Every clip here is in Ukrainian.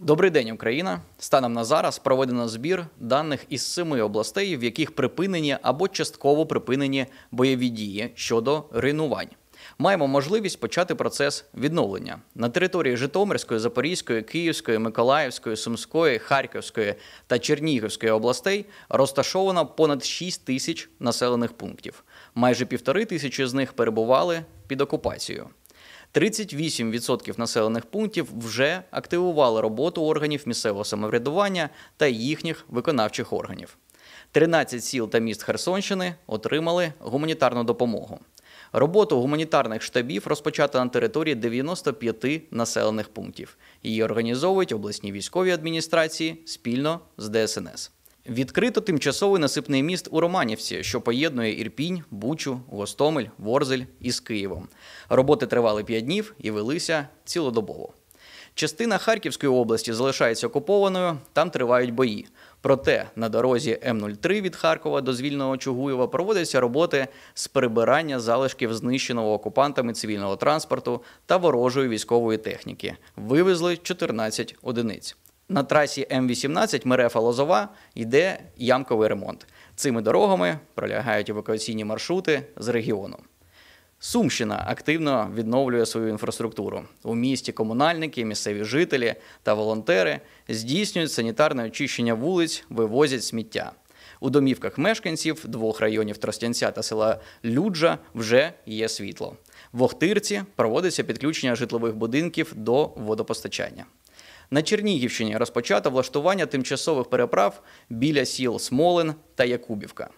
Добрий день, Україна. Станом на зараз проведено збір даних із семи областей, в яких припинені або частково припинені бойові дії щодо руйнувань. Маємо можливість почати процес відновлення на території Житомирської, Запорізької, Київської, Миколаївської, Сумської, Харківської та Чернігівської областей розташовано понад 6 тисяч населених пунктів. Майже півтори тисячі з них перебували під окупацією. 38% населених пунктів вже активували роботу органів місцевого самоврядування та їхніх виконавчих органів. 13 сіл та міст Херсонщини отримали гуманітарну допомогу. Роботу гуманітарних штабів розпочато на території 95 населених пунктів. Її організовують обласні військові адміністрації спільно з ДСНС. Відкрито тимчасовий насипний міст у Романівці, що поєднує Ірпінь, Бучу, Гостомель, Ворзель із Києвом. Роботи тривали п'ять днів і велися цілодобово. Частина Харківської області залишається окупованою, там тривають бої. Проте на дорозі М03 від Харкова до звільного Чугуєва проводяться роботи з прибирання залишків знищеного окупантами цивільного транспорту та ворожої військової техніки. Вивезли 14 одиниць на трасі М18 Мерефа Лозова йде ямковий ремонт. Цими дорогами пролягають евакуаційні маршрути з регіону. Сумщина активно відновлює свою інфраструктуру. У місті комунальники, місцеві жителі та волонтери здійснюють санітарне очищення вулиць, вивозять сміття. У домівках мешканців двох районів Тростянця та села Люджа вже є світло. В Охтирці проводиться підключення житлових будинків до водопостачання. На Чернігівщині розпочато влаштування тимчасових переправ біля сіл Смолин та Якубівка.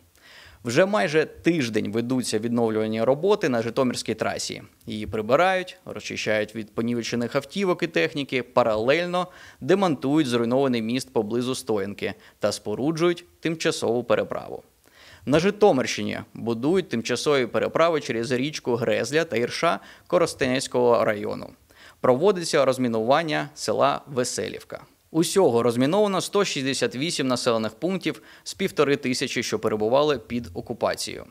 Вже майже тиждень ведуться відновлювані роботи на Житомирській трасі. Її прибирають, розчищають від понівечених автівок і техніки, паралельно демонтують зруйнований міст поблизу стоянки та споруджують тимчасову переправу. На Житомирщині будують тимчасові переправи через річку Грезля та Ірша Коростенецького району проводиться розмінування села Веселівка. Усього розміновано 168 населених пунктів з півтори тисячі, що перебували під окупацією.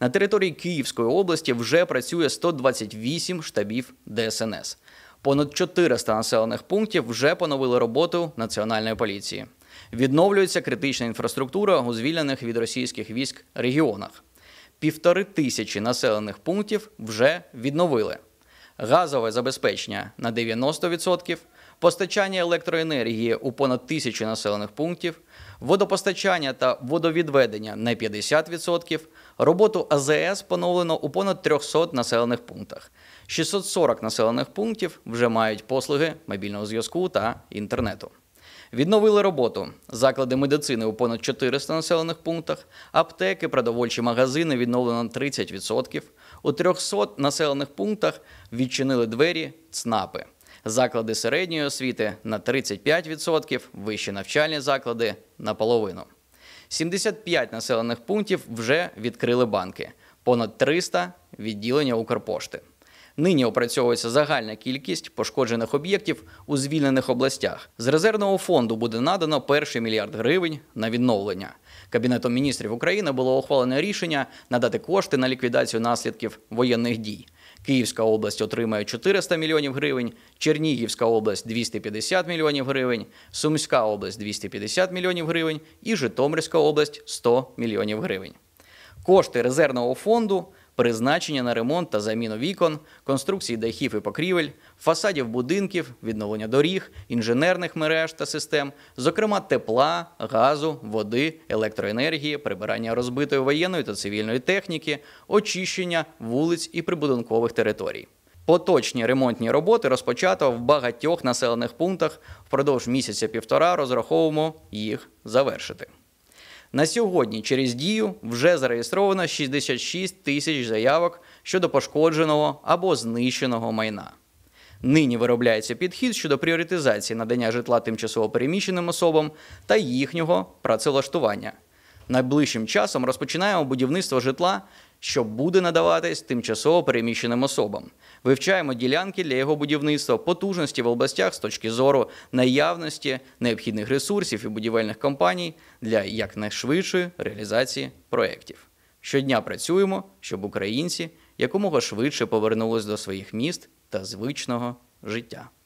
На території Київської області вже працює 128 штабів ДСНС. Понад 400 населених пунктів вже поновили роботу національної поліції. Відновлюється критична інфраструктура у звільнених від російських військ регіонах. Півтори тисячі населених пунктів вже відновили газове забезпечення на 90%, постачання електроенергії у понад тисячі населених пунктів, водопостачання та водовідведення на 50%, роботу АЗС поновлено у понад 300 населених пунктах. 640 населених пунктів вже мають послуги мобільного зв'язку та інтернету. Відновили роботу. Заклади медицини у понад 400 населених пунктах, аптеки, продовольчі магазини відновлено на 30%. У 300 населених пунктах відчинили двері ЦНАПи. Заклади середньої освіти на 35%, вищі навчальні заклади на наполовину. 75 населених пунктів вже відкрили банки, понад 300 – відділення Укрпошти. Нині опрацьовується загальна кількість пошкоджених об'єктів у звільнених областях. З резервного фонду буде надано перший мільярд гривень на відновлення. Кабінетом міністрів України було ухвалене рішення надати кошти на ліквідацію наслідків воєнних дій. Київська область отримає 400 мільйонів гривень, Чернігівська область 250 мільйонів гривень, Сумська область 250 мільйонів гривень і Житомирська область 100 мільйонів гривень. Кошти резервного фонду призначення на ремонт та заміну вікон, конструкції дахів і покрівель, фасадів будинків, відновлення доріг, інженерних мереж та систем, зокрема тепла, газу, води, електроенергії, прибирання розбитої воєнної та цивільної техніки, очищення вулиць і прибудинкових територій. Поточні ремонтні роботи розпочато в багатьох населених пунктах. Впродовж місяця півтора розраховуємо їх завершити. На сьогодні через дію вже зареєстровано 66 тисяч заявок щодо пошкодженого або знищеного майна. Нині виробляється підхід щодо пріоритизації надання житла тимчасово переміщеним особам та їхнього працевлаштування найближчим часом розпочинаємо будівництво житла, що буде надаватись тимчасово переміщеним особам. Вивчаємо ділянки для його будівництва, потужності в областях з точки зору наявності необхідних ресурсів і будівельних компаній для якнайшвидшої реалізації проєктів. Щодня працюємо, щоб українці якомога швидше повернулись до своїх міст та звичного життя.